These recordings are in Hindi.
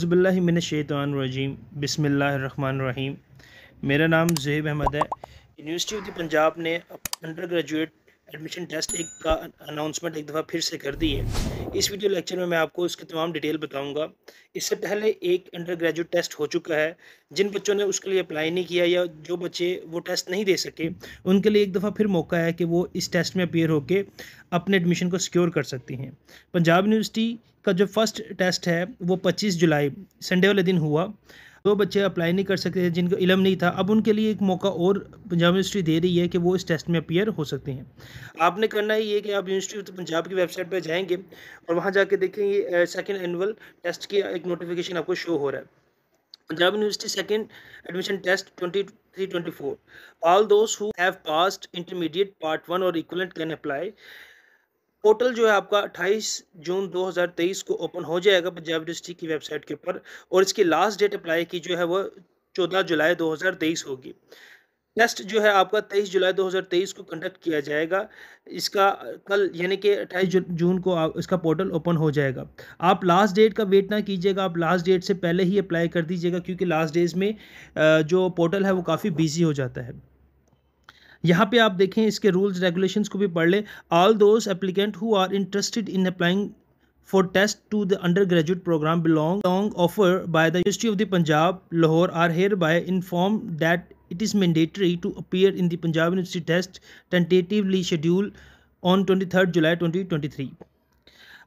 हज़बिल्लिमिनशैतवानरजीम रहीम मेरा नाम जहेब अहमद है यूनिवर्सिटी ऑफ द पंजाब ने अंडर ग्रेजुएट एडमिशन टेस्ट एक का अनाउंसमेंट एक दफ़ा फिर से कर दी है इस वीडियो लेक्चर में मैं आपको उसकी तमाम डिटेल बताऊंगा इससे पहले एक अंडर ग्रेजुएट टेस्ट हो चुका है जिन बच्चों ने उसके लिए अप्लाई नहीं किया या जो बच्चे वो टेस्ट नहीं दे सके उनके लिए एक दफ़ा फिर मौका है कि वो इस टेस्ट में अपेयर होकर अपने एडमिशन को सिक्योर कर सकती हैं पंजाब यूनिवर्सिटी का जो फर्स्ट टेस्ट है वो पच्चीस जुलाई संडे वाले दिन हुआ दो बच्चे अप्लाई नहीं कर सकते थे जिनको इलम नहीं था अब उनके लिए एक मौका और पंजाब यूनिवर्सिटी दे रही है कि वो इस टेस्ट में अपियर हो सकते हैं आपने करना ही है कि आप यूनिवर्सिटी पंजाब की वेबसाइट पर जाएंगे और वहाँ जाके देखेंगे सेकेंड एनअल टेस्ट की एक नोटिफिकेशन आपको शो हो रहा है Punjab University second admission test twenty four those who have pass intermediate part one और इक्वलेंट कैन अप्लाई पोर्टल जो है आपका 28 जून 2023 को ओपन हो जाएगा पंजाब यूनिवर्सिटी की वेबसाइट के ऊपर और इसकी लास्ट डेट अप्लाई की जो है वो 14 जुलाई 2023 होगी टेस्ट जो है आपका 23 जुलाई 2023 को कंडक्ट किया जाएगा इसका कल यानी कि 28 जून को आप इसका पोर्टल ओपन हो जाएगा आप लास्ट डेट का वेट ना कीजिएगा आप लास्ट डेट से पहले ही अप्लाई कर दीजिएगा क्योंकि लास्ट डेज में जो पोर्टल है वो काफ़ी बिजी हो जाता है यहाँ पे आप देखें इसके रूल्स रेगुलेशंस को भी पढ़ लें all those applicant who are interested in applying for test to the undergraduate program belong long offer by the university of the Punjab Lahore are hereby inform that it is mandatory to appear in the Punjab university test tentatively schedule on twenty third July twenty twenty three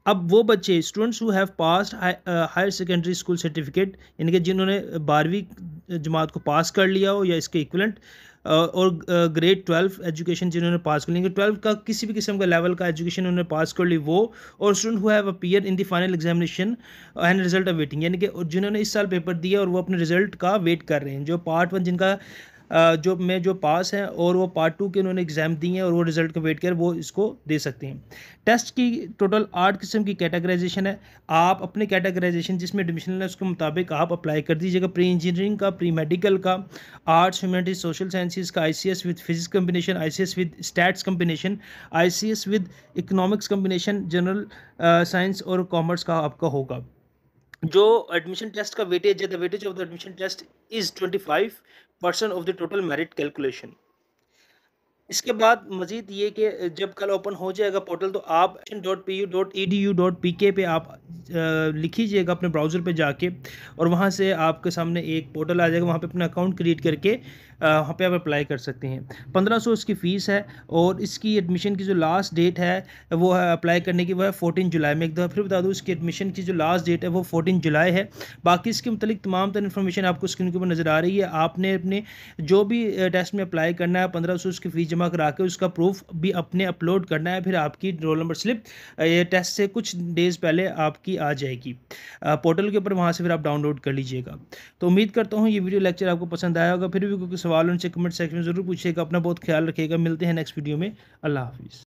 अब वो बच्चे students who have pass higher secondary school certificate यानी कि जिन्होंने बारहवीं जमात को पास कर लिया हो या इसके इक्वलेंट uh, और ग्रेड ट्वेल्व एजुकेशन जिन्होंने पास कर लिया ट्वेल्व का किसी भी किस्म का लेवल का एजुकेशन उन्होंने पास कर ली वो और student who have appear in the final examination and result waiting यानी कि जिन्होंने इस साल पेपर दिया और वो अपने रिजल्ट का वेट कर रहे हैं जो पार्ट वन जिनका जो में जो पास हैं और वो पार्ट टू के उन्होंने एग्ज़ाम दिए हैं और वो रिजल्ट का वेट कर वो इसको दे सकते हैं टेस्ट की टोटल आठ किस्म की कैटेगराइजेशन है आप अपने कैटेगराइजेशन जिसमें एडमिशन है उसके मुताबिक आप अप्लाई कर दीजिएगा प्री इंजीनियरिंग का प्री मेडिकल का आर्ट्स ह्यूमनिटीज सोशल साइंसिस का I C S with physics combination I C S with stats combination I C S with economics combination general science और कॉमर्स का आपका होगा जो एडमिशन टेस्ट का वेटेज है the weightage of the admission test is twenty five percent of the total merit calculation इसके बाद मजीद ये कि जब कल ओपन हो जाएगा पोर्टल तो आप dot P U dot E D U dot P K पे आप लिखीजिएगा अपने ब्राउज़र पे जाके और वहाँ से आपके सामने एक पोर्टल आ जाएगा वहाँ पे अपना अकाउंट क्रिएट करके वहाँ पे आप अप्लाई कर सकते हैं पंद्रह सौ इसकी फ़ीस है और इसकी एडमिशन की जो लास्ट डेट है वो है अप्लाई करने की वह है फोटीन जुलाई में एक दफ़ा फिर बता दूँ इसकी एडमिशन की जो लास्ट डेट है वो फोटीन जुलाई है बाकी इसके मतलब तमाम तरह इन्फॉर्मेशन आपको स्क्रीन के ऊपर नज़र आ रही है आपने अपने जो भी टेस्ट में अप्लाई करना है पंद्रह सौ उसकी फ़ीस जमा करा के उसका प्रूफ भी अपने अपलोड करना है फिर आपकी रोल नंबर स्लिप ये टेस्ट से कुछ डेज़ पहले आपकी आ जाएगी पोर्टल के ऊपर वहाँ से फिर आप डाउनलोड कर लीजिएगा तो उम्मीद करता हूँ ये वीडियो लेक्चर आपको पसंद आया होगा फिर भी कोई सवाल उनसे कमेंट सेक्शन में ज़रूर पूछिएगा अपना बहुत ख्याल रखिएगा मिलते हैं नेक्स्ट वीडियो में अल्लाह हाफिज़